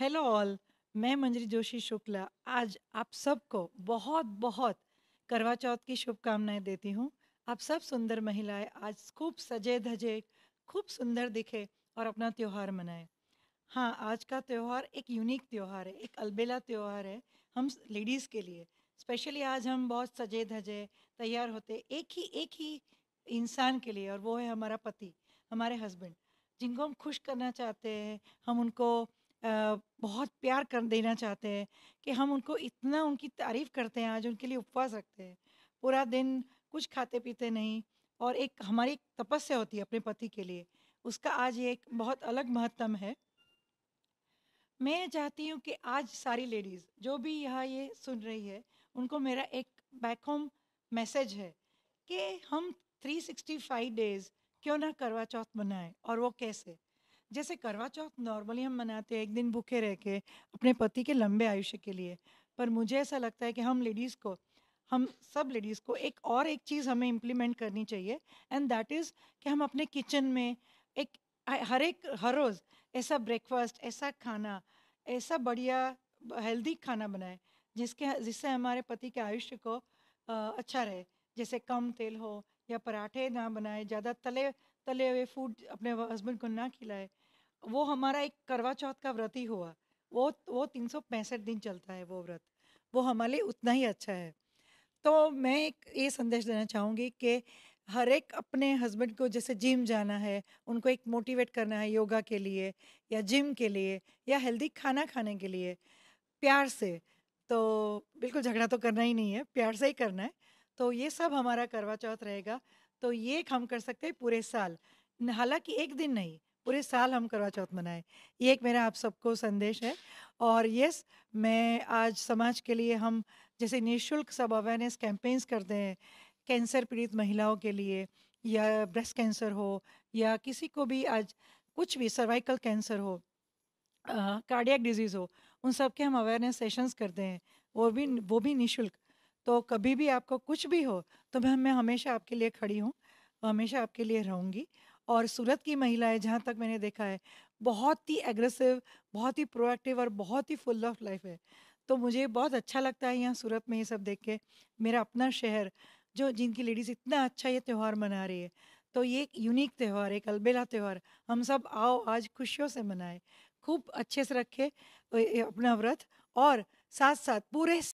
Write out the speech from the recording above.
hello all मैं मंजरी जोशी शुक्ला आज आप सबको बहुत बहुत करवा चौथ की शुभकामनाएं देती हूँ आप सब सुंदर महिलाएं आज खूब सजे धजे खूब सुंदर दिखे और अपना त्यौहार मनाएं हाँ आज का त्यौहार एक यूनिक त्यौहार है एक अलबेला त्यौहार है हम लेडीज़ के लिए स्पेशली आज हम बहुत सजे धजे तैयार होते एक ही एक ही इंसान के लिए और वो है हमारा पति हमारे हस्बैंड जिनको हम खुश करना चाहते हैं हम उनको बहुत प्यार कर देना चाहते हैं कि हम उनको इतना उनकी तारीफ़ करते हैं आज उनके लिए उपवास रखते हैं पूरा दिन कुछ खाते पीते नहीं और एक हमारी तपस्या होती है अपने पति के लिए उसका आज ये एक बहुत अलग महत्तम है मैं चाहती हूँ कि आज सारी लेडीज़ जो भी यहाँ ये सुन रही है उनको मेरा एक बैक होम मैसेज है कि हम 365 डेज क्यों ना करवा चौथ मनाएं और वो कैसे जैसे करवा चौथ नॉर्मली हम मनाते हैं एक दिन भूखे रह के अपने पति के लंबे आयुष्य के लिए पर मुझे ऐसा लगता है कि हम लेडीज़ को हम सब लेडीज़ को एक और एक चीज़ हमें इम्प्लीमेंट करनी चाहिए एंड दैट इज़ कि हम अपने किचन में एक हर एक हर रोज़ ऐसा ब्रेकफास्ट ऐसा खाना ऐसा बढ़िया हेल्दी खाना बनाए जिसके जिससे हमारे पति के आयुष्य को आ, अच्छा रहे जैसे कम तेल हो या पराठे ना बनाए ज़्यादा तले तले हुए फूड अपने हस्बैंड को ना खिलाए वो हमारा एक करवा चौथ का व्रत ही हुआ वो वो तीन सौ पैंसठ दिन चलता है वो व्रत वो हमारे लिए उतना ही अच्छा है तो मैं एक ये संदेश देना चाहूँगी कि हर एक अपने हस्बैंड को जैसे जिम जाना है उनको एक मोटिवेट करना है योगा के लिए या जिम के लिए या हेल्दी खाना खाने के लिए प्यार से तो बिल्कुल झगड़ा तो करना ही नहीं है प्यार से ही करना है तो ये सब हमारा करवा चौथ रहेगा तो ये हम कर सकते हैं पूरे साल हालांकि एक दिन नहीं पूरे साल हम करवा चौथ मनाएं ये एक मेरा आप सबको संदेश है और यस मैं आज समाज के लिए हम जैसे निःशुल्क सब अवेयरनेस कैंपेन्स करते हैं कैंसर पीड़ित महिलाओं के लिए या ब्रेस्ट कैंसर हो या किसी को भी आज कुछ भी सर्वाइकल कैंसर हो कार्डियक डिजीज़ हो उन सब के हम अवेयरनेस सेशंस करते हैं वो भी वो भी निःशुल्क तो कभी भी आपको कुछ भी हो तो मैं मैं हमेशा आपके लिए खड़ी हूँ हमेशा आपके लिए रहूँगी और सूरत की महिलाएं जहाँ तक मैंने देखा है बहुत ही एग्रेसिव बहुत ही प्रोएक्टिव और बहुत ही फुल ऑफ लाइफ है तो मुझे बहुत अच्छा लगता है यहाँ सूरत में ये सब देख के मेरा अपना शहर जो जिनकी लेडीज़ इतना अच्छा ये त्यौहार मना रही है तो ये एक यूनिक त्यौहार एक अलबेला त्यौहार हम सब आओ आज खुशियों से मनाए खूब अच्छे से रखे अपना व्रत और साथ साथ पूरे